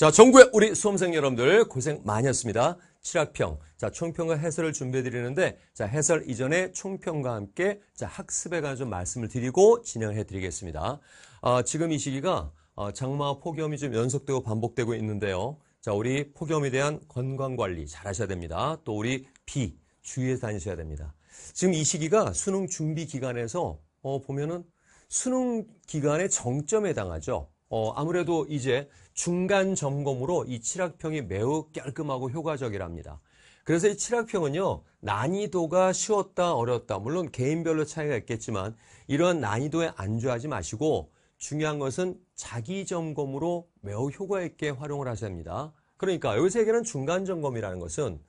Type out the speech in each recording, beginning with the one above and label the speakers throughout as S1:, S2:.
S1: 자, 전국의 우리 수험생 여러분들 고생 많이 했습니다. 칠학평. 자, 총평과 해설을 준비해 드리는데, 자, 해설 이전에 총평과 함께, 자, 학습에 관한 좀 말씀을 드리고 진행해 드리겠습니다. 아, 지금 이 시기가, 아, 장마 폭염이 좀 연속되고 반복되고 있는데요. 자, 우리 폭염에 대한 건강 관리 잘 하셔야 됩니다. 또 우리 비, 주의해 다니셔야 됩니다. 지금 이 시기가 수능 준비 기간에서, 어, 보면은 수능 기간의 정점에 해당하죠. 어, 아무래도 이제 중간 점검으로 이 칠학평이 매우 깔끔하고 효과적이랍니다. 그래서 이 칠학평은요, 난이도가 쉬웠다, 어렵다, 물론 개인별로 차이가 있겠지만, 이러한 난이도에 안주하지 마시고, 중요한 것은 자기 점검으로 매우 효과있게 활용을 하셔야 합니다. 그러니까 여기서 얘기하는 중간 점검이라는 것은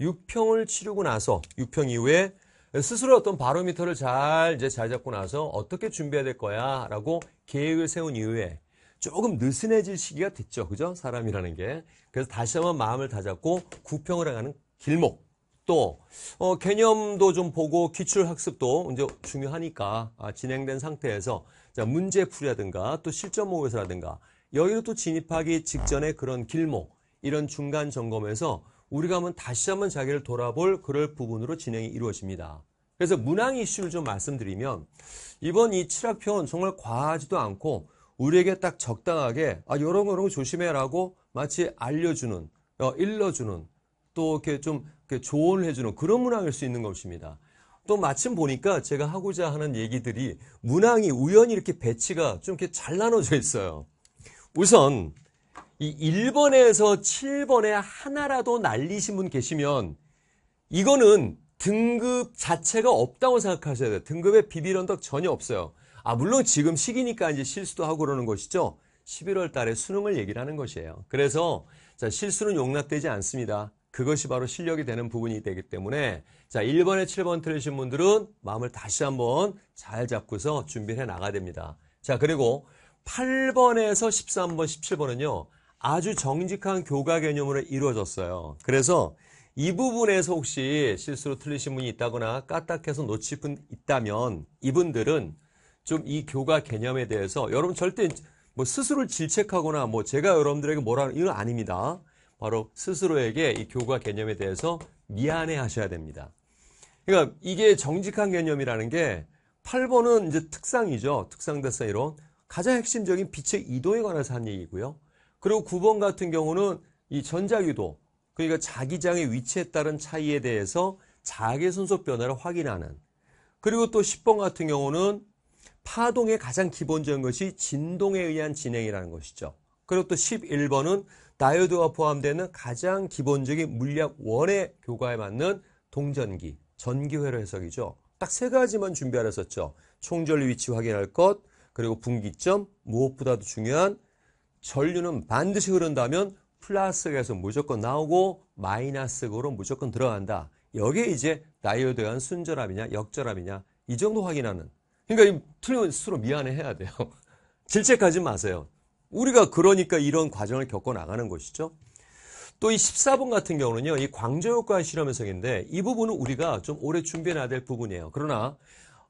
S1: 6평을 치르고 나서 6평 이후에 스스로 어떤 바로미터를 잘 이제 잘 잡고 나서 어떻게 준비해야 될 거야라고 계획을 세운 이후에 조금 느슨해질 시기가 됐죠. 그죠? 사람이라는 게. 그래서 다시 한번 마음을 다잡고 구평을 해가는 길목. 또 어, 개념도 좀 보고 기출 학습도 이제 중요하니까 아, 진행된 상태에서 자, 문제 풀이라든가 또 실전 모의서라든가 여기로 또 진입하기 직전에 그런 길목 이런 중간 점검에서 우리가 한번 다시 한번 자기를 돌아볼 그럴 부분으로 진행이 이루어집니다. 그래서 문항 이슈를 좀 말씀드리면 이번 이 칠학편 정말 과하지도 않고 우리에게 딱 적당하게 아 요런 거런 거 조심해라고 마치 알려주는 어, 일러주는 또 이렇게 좀 이렇게 조언을 해주는 그런 문항일 수 있는 것입니다. 또 마침 보니까 제가 하고자 하는 얘기들이 문항이 우연히 이렇게 배치가 좀 이렇게 잘 나눠져 있어요. 우선 이 1번에서 7번에 하나라도 날리신 분 계시면 이거는 등급 자체가 없다고 생각하셔야 돼요. 등급에 비비런덕 전혀 없어요. 아, 물론 지금 시기니까 이제 실수도 하고 그러는 것이죠. 11월 달에 수능을 얘기를 하는 것이에요. 그래서 자, 실수는 용납되지 않습니다. 그것이 바로 실력이 되는 부분이 되기 때문에 자 1번에 7번 틀리신 분들은 마음을 다시 한번 잘 잡고서 준비를 해 나가야 됩니다. 자 그리고 8번에서 13번, 17번은요. 아주 정직한 교과 개념으로 이루어졌어요. 그래서 이 부분에서 혹시 실수로 틀리신 분이 있다거나 까딱해서 놓치분 있다면 이분들은 좀이 교가 개념에 대해서 여러분 절대 뭐 스스로를 질책하거나 뭐 제가 여러분들에게 뭐라는 이건 아닙니다. 바로 스스로에게 이 교과 개념에 대해서 미안해 하셔야 됩니다. 그러니까 이게 정직한 개념이라는 게 8번은 이제 특상이죠. 특상대사 이론. 가장 핵심적인 빛의 이도에 관해서 한 얘기고요. 그리고 9번 같은 경우는 이전자기도 그러니까 자기장의 위치에 따른 차이에 대해서 자기 순속 변화를 확인하는. 그리고 또 10번 같은 경우는 파동의 가장 기본적인 것이 진동에 의한 진행이라는 것이죠. 그리고 또 11번은 다이오드가 포함되는 가장 기본적인 물리학 원의 교과에 맞는 동전기, 전기회로 해석이죠. 딱 세 가지만 준비하했었죠총절류 위치 확인할 것, 그리고 분기점, 무엇보다도 중요한 전류는 반드시 흐른다면 플러스가 해서 무조건 나오고 마이너스로 무조건 들어간다. 여기에 이제 다이오드의한 순절함이냐 역절함이냐 이 정도 확인하는 그러니까 틀린면 스스로 미안해해야 돼요. 질책하지 마세요. 우리가 그러니까 이런 과정을 겪어 나가는 것이죠. 또 이 14번 같은 경우는요. 이 광저효과 실험 해석인데 이 부분은 우리가 좀 오래 준비해 놔야 될 부분이에요. 그러나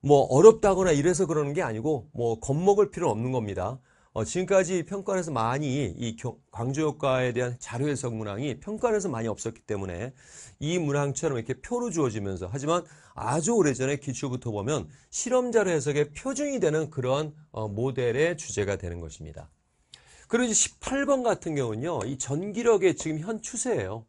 S1: 뭐 어렵다거나 이래서 그러는 게 아니고 뭐 겁먹을 필요는 없는 겁니다. 어, 지금까지 평가에서 많이 이 광주효과에 대한 자료 해석 문항이 평가에서 많이 없었기 때문에 이 문항처럼 이렇게 표로 주어지면서 하지만 아주 오래전에 기초부터 보면 실험 자료 해석의 표준이 되는 그런 어, 모델의 주제가 되는 것입니다. 그리고 이제 18번 같은 경우는요, 이 전기력의 지금 현 추세예요.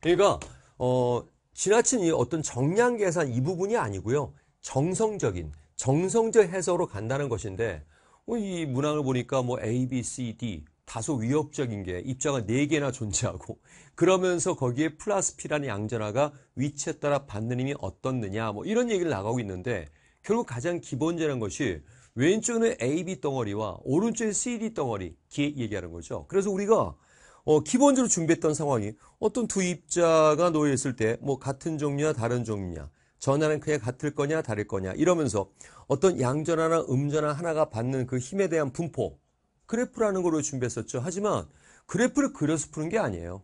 S1: 그러니까 어, 지나친 이 어떤 정량 계산 이 부분이 아니고요, 정성적인 정성적 해석으로 간다는 것인데. 뭐 이 문항을 보니까 뭐 A, B, C, D 다소 위협적인 게 입자가 4개나 존재하고 그러면서 거기에 플러스 P라는 양전화가 위치에 따라 받는 힘이 어떻느냐 뭐 이런 얘기를 나가고 있는데 결국 가장 기본적인 것이 왼쪽에는 AB 덩어리와 오른쪽에 CD 덩어리 얘기하는 거죠. 그래서 우리가 어, 기본적으로 준비했던 상황이 어떤 두 입자가 놓여 있을 때 뭐 같은 종류냐 다른 종류냐 전하는 그에 같을 거냐 다를 거냐 이러면서 어떤 양전하나 음전하 하나가 받는 그 힘에 대한 분포 그래프라는 걸로 준비했었죠. 하지만 그래프를 그려서 푸는 게 아니에요.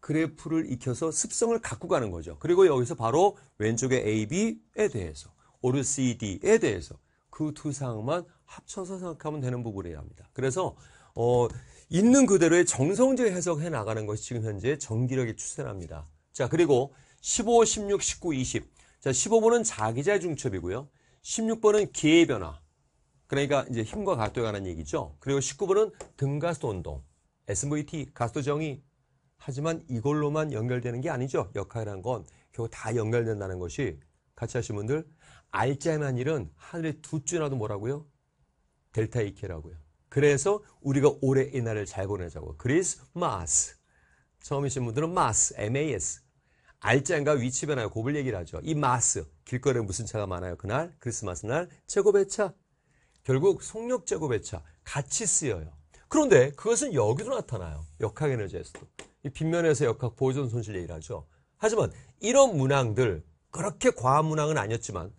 S1: 그래프를 익혀서 습성을 갖고 가는 거죠. 그리고 여기서 바로 왼쪽에 AB에 대해서 오른 CD에 대해서 그 두사항만 합쳐서 생각하면 되는 부분이라 합니다. 그래서 어, 있는 그대로의 정성제 해석해 나가는 것이 지금 현재 전기력의 추세랍니다. 자, 그리고 15, 16, 19, 20 자, 15번은 자기자의 중첩이고요. 16번은 기의 변화. 그러니까 이제 힘과 각도에 관한 얘기죠. 그리고 19번은 등가스도 운동. SVT, 가스도 정의. 하지만 이걸로만 연결되는 게 아니죠. 역할이란 건 결국 다 연결된다는 것이 같이 하신 분들 알짜만 일은 하늘의 두쭈라도 뭐라고요? 델타 이케라고요. 그래서 우리가 올해 이 날을 잘 보내자고. 그리스마스. 처음이신 분들은 마스, M-A-S. 알짱과 위치 변화의 곱을 얘기를 하죠. 이 마스, 길거리에 무슨 차가 많아요? 그날, 크리스마스 날, 제곱의 차. 결국 속력 제곱의 차, 같이 쓰여요. 그런데 그것은 여기도 나타나요. 역학 에너지에서도. 이 빗면에서 역학 보존 손실 얘기를 하죠. 하지만 이런 문항들, 그렇게 과한 문항은 아니었지만,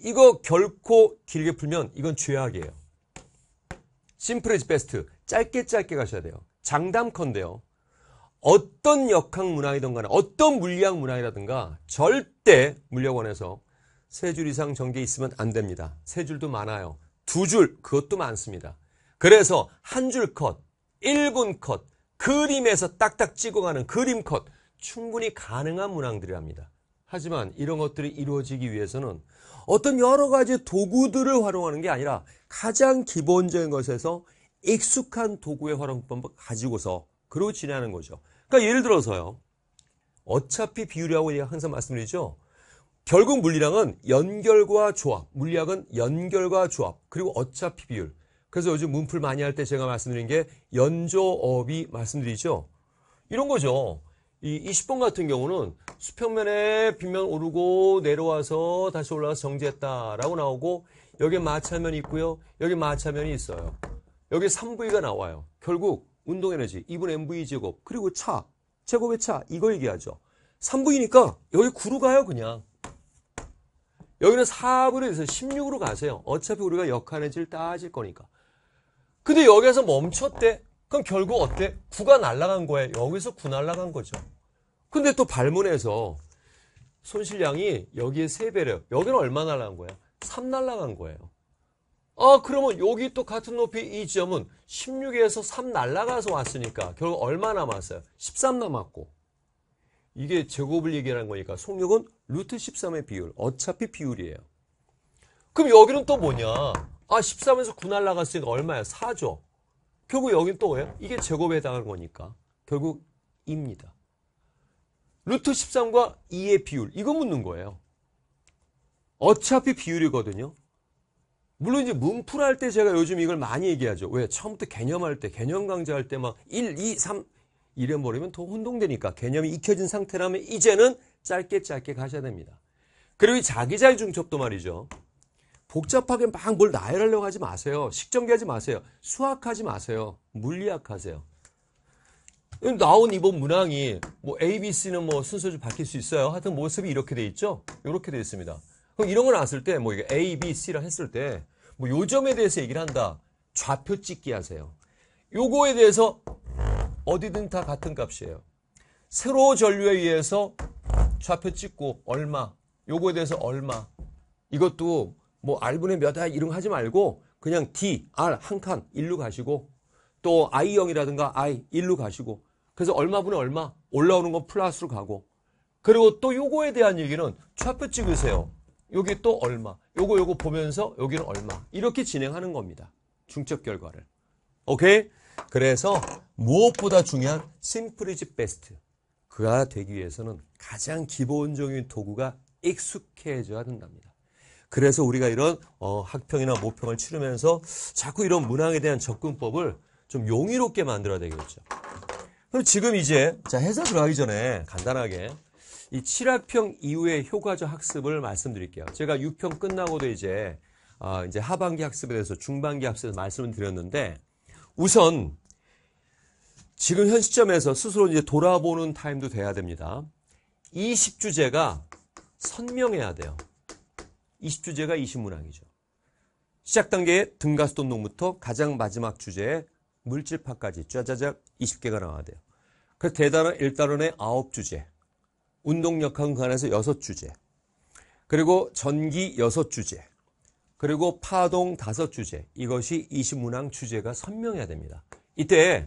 S1: 이거 결코 길게 풀면 이건 죄악이에요. 심플 이즈 베스트. 짧게 짧게 가셔야 돼요. 장담컨대요. 어떤 역학 문항이든 간에 어떤 물리학 문항이라든가 절대 물리학원에서 세 줄 이상 전개 있으면 안 됩니다. 세 줄도 많아요. 두 줄, 그것도 많습니다. 그래서 한 줄 컷, 1분 컷, 그림에서 딱딱 찍어가는 그림 컷, 충분히 가능한 문항들이랍니다. 하지만 이런 것들이 이루어지기 위해서는 어떤 여러 가지 도구들을 활용하는 게 아니라 가장 기본적인 것에서 익숙한 도구의 활용법을 가지고서 그로 지내는 거죠. 그러니까 예를 들어서요. 어차피 비율이라고 항상 말씀드리죠. 결국 물리랑은 연결과 조합, 물리학은 연결과 조합, 그리고 어차피 비율. 그래서 요즘 문풀 많이 할 때 제가 말씀드린 게 연조업이 말씀드리죠. 이런 거죠. 이 20번 같은 경우는 수평면에 빗면 오르고 내려와서 다시 올라와서 정지했다라고 나오고 여기 에 마차면이 있고요. 여기 마차면이 있어요. 여기 3부위가 나와요. 결국 운동 에너지, 2분 MV 제곱, 그리고 차, 제곱의 차, 이거 얘기하죠. 3분이니까 여기 9로 가요, 그냥. 여기는 4분에 대해서 16으로 가세요. 어차피 우리가 역하는지를 따질 거니까. 근데 여기에서 멈췄대? 그럼 결국 어때? 9가 날라간 거예요. 여기서 9 날라간 거죠. 근데 또 발문에서 손실량이 여기에 3배래요. 여기는 얼마 날라간 거야? 3 날라간 거예요. 아, 그러면 여기 또 같은 높이 이 지점은 16에서 3 날라가서 왔으니까 결국 얼마 남았어요? 13 남았고. 이게 제곱을 얘기하는 거니까 속력은 루트 13의 비율. 어차피 비율이에요. 그럼 여기는 또 뭐냐? 아, 13에서 9 날라갔으니까 얼마야? 4죠. 결국 여기는 또 왜요? 이게 제곱에 해당하는 거니까. 결국 2입니다. 루트 13과 2의 비율. 이거 묻는 거예요. 어차피 비율이거든요. 물론 이제 문풀할 때 제가 요즘 이걸 많이 얘기하죠. 왜? 처음부터 개념할 때, 개념 강좌할 때 막 1, 2, 3 이래버리면 더 혼동되니까 개념이 익혀진 상태라면 이제는 짧게 짧게 가셔야 됩니다. 그리고 이 자기자의 중첩도 말이죠. 복잡하게 막 뭘 나열하려고 하지 마세요. 식정계하지 마세요. 수학하지 마세요. 물리학 하세요. 나온 이번 문항이 뭐 A, B, C는 뭐 순서를 바뀔 수 있어요. 하여튼 모습이 이렇게 돼 있죠. 이렇게 돼 있습니다. 그럼 이런 걸 나왔을 때뭐 이게 A, B, C라 했을 때뭐 요점에 대해서 얘기를 한다. 좌표 찍기 하세요. 요거에 대해서 어디든 다 같은 값이에요. 세로 전류에 의해서 좌표 찍고 얼마, 요거에 대해서 얼마. 이것도 뭐알분의몇알 아, 이런 거 하지 말고 그냥 D, R 한칸 일로 가시고 또 I0이라든가 I 일로 가시고 그래서 얼마분의 얼마 올라오는 건 플러스로 가고 그리고 또 요거에 대한 얘기는 좌표 찍으세요. 여기 또 얼마. 요거 요거 보면서 여기는 얼마. 이렇게 진행하는 겁니다. 중첩 결과를. 오케이? 그래서 무엇보다 중요한 심플이즈 베스트. 그가 되기 위해서는 가장 기본적인 도구가 익숙해져야 된답니다. 그래서 우리가 이런 어, 학평이나 모평을 치르면서 자꾸 이런 문항에 대한 접근법을 좀 용이롭게 만들어야 되겠죠. 그럼 지금 이제 자 회사 들어가기 전에 간단하게 이7학평 이후의 효과적 학습을 말씀드릴게요. 제가 6평 끝나고도 이제 어, 이제 하반기 학습에 대해서 중반기 학습에 서 말씀을 드렸는데 우선 지금 현 시점에서 스스로 이제 돌아보는 타임도 돼야 됩니다. 20주제가 선명해야 돼요. 20주제가 20문항이죠. 시작 단계에 등가수동론부터 가장 마지막 주제에 물질파까지 쫘자작 20개가 나와야 돼요. 그래서 대단원 1단원의 9주제. 운동력하고 관에서 여섯 주제, 그리고 전기 여섯 주제, 그리고 파동 다섯 주제 이것이 이십문항 주제가 선명해야 됩니다. 이때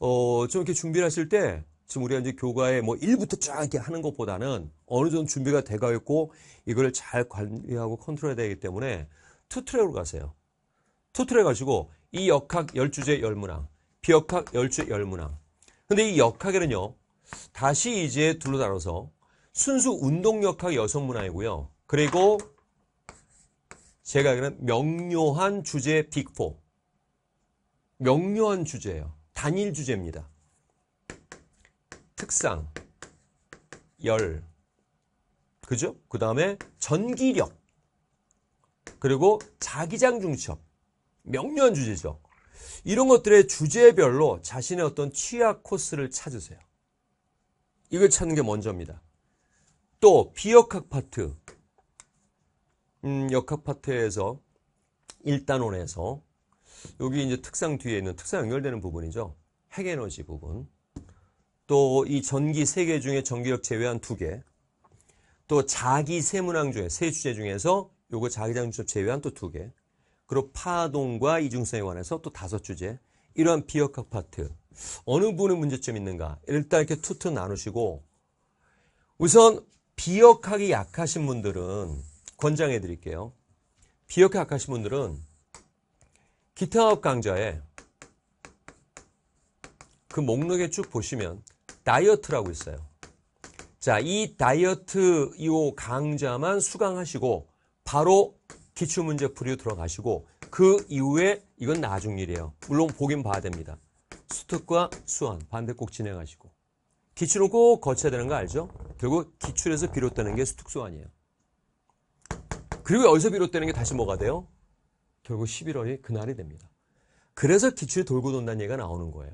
S1: 어, 좀 이렇게 준비를 하실 때 지금 우리가 이제 교과에 뭐 1부터 쫙 이렇게 하는 것보다는 어느 정도 준비가 돼가 있고 이걸 잘 관리하고 컨트롤해야 되기 때문에 투 트랙으로 가세요. 투 트랙 가지고 이 역학 1 0주제1 0문항 비역학 1 0주제1 0문항 근데 이 역학에는요. 다시 이제 둘러 나눠서 순수 운동역학 여성문화이고요. 그리고 제가 알기로는 명료한 주제 빅포. 명료한 주제예요. 단일 주제입니다. 특상, 열, 그죠? 그 다음에 전기력, 그리고 자기장 중첩, 명료한 주제죠. 이런 것들의 주제별로 자신의 어떤 취약 코스를 찾으세요. 이걸 찾는 게 먼저입니다. 또 비역학 파트 음, 역학 파트에서 1단원에서 여기 이제 특상 뒤에 있는 특상 연결되는 부분이죠. 핵에너지 부분. 또 이 전기 세 개 중에 전기력 제외한 두개 또 자기 세문항 중에 세 주제 중에서 요거 자기장 주제 제외한 또 두 개. 그리고 파동과 이중성에 관해서 또 다섯 주제. 이러한 비역학 파트. 어느 부분에 문제점이 있는가 일단 이렇게 투투 나누시고 우선 비역하기 약하신 분들은 권장해 드릴게요. 비역학 약하신 분들은 기타업 강좌에 그 목록에 쭉 보시면 다이어트라고 있어요. 자, 이 다이어트 이 강좌만 수강하시고 바로 기출문제 풀이로 들어가시고 그 이후에 이건 나중 일이에요. 물론 보긴 봐야 됩니다. 수특과 수완 반대 꼭 진행하시고 기출은 꼭 거쳐야 되는 거 알죠? 결국 기출에서 비롯되는 게 수특 수완이에요. 그리고 여기서 비롯되는 게 다시 뭐가 돼요? 결국 11월이 그날이 됩니다. 그래서 기출이 돌고 돈다는 얘기가 나오는 거예요.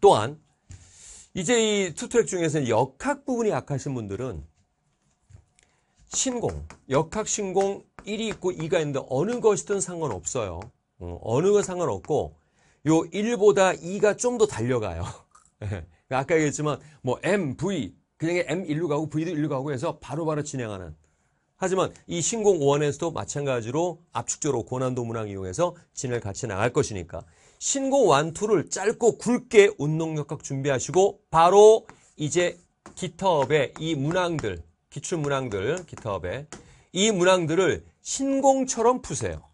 S1: 또한 이제 이 투트랙 중에서 역학 부분이 약하신 분들은 신공, 역학 신공 1이 있고 2가 있는데 어느 것이든 상관없어요. 어, 어느 거 상관없고 요 1보다 2가 좀 더 달려가요. 예. 아까 얘기했지만 뭐 M, V 그냥 M1로 가고 V도 1로 가고 해서 바로바로 진행하는 하지만 이 신공 5원에서도 마찬가지로 압축적으로 고난도 문항 이용해서 진을 같이 나갈 것이니까 신공 1, 2를 짧고 굵게 운동역학 준비하시고 바로 이제 기타업의 이 문항들 기출 문항들 기타업의 이 문항들을 신공처럼 푸세요.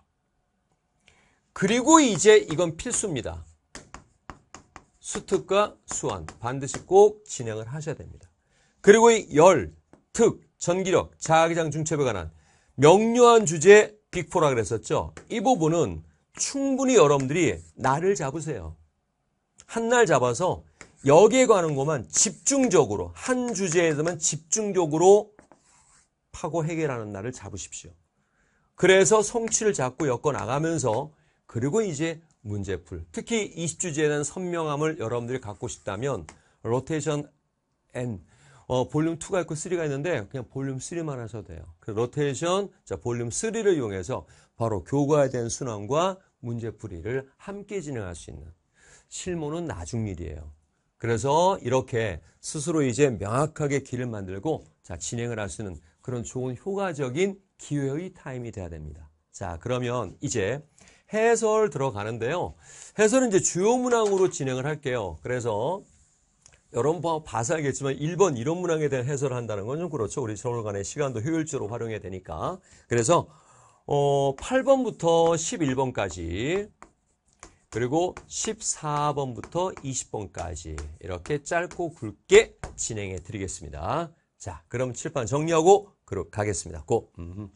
S1: 그리고 이제 이건 필수입니다. 수특과 수완 반드시 꼭 진행을 하셔야 됩니다. 그리고 이 열, 특, 전기력, 자기장 중첩에 관한 명료한 주제 빅포라 그랬었죠. 이 부분은 충분히 여러분들이 날을 잡으세요. 한 날 잡아서 여기에 관한 것만 집중적으로 한 주제에서만 집중적으로 파고 해결하는 날을 잡으십시오. 그래서 성취를 잡고 엮어 나가면서 그리고 이제 문제풀. 특히 2 0주제에 대한 선명함을 여러분들이 갖고 싶다면 로테이션 N 어, 볼륨 2가 있고 3가 있는데 그냥 볼륨 3만 하셔도 돼요. 그 로테이션 자, 볼륨 3를 이용해서 바로 교과에 대한 순환과 문제풀이를 함께 진행할 수 있는 실무는 나중 일이에요. 그래서 이렇게 스스로 이제 명확하게 길을 만들고 자, 진행을 할 수 있는 그런 좋은 효과적인 기회의 타임이 돼야 됩니다. 자, 그러면 이제 해설 들어가는데요. 해설은 이제 주요 문항으로 진행을 할게요. 그래서 여러분 봐서 알겠지만 1번 이런 문항에 대한 해설을 한다는 건 좀 그렇죠. 우리 서울간의 시간도 효율적으로 활용해야 되니까. 그래서 어, 8번부터 11번까지 그리고 14번부터 20번까지 이렇게 짧고 굵게 진행해 드리겠습니다. 자, 그럼 칠판 정리하고 그룹 가겠습니다. 고. 음.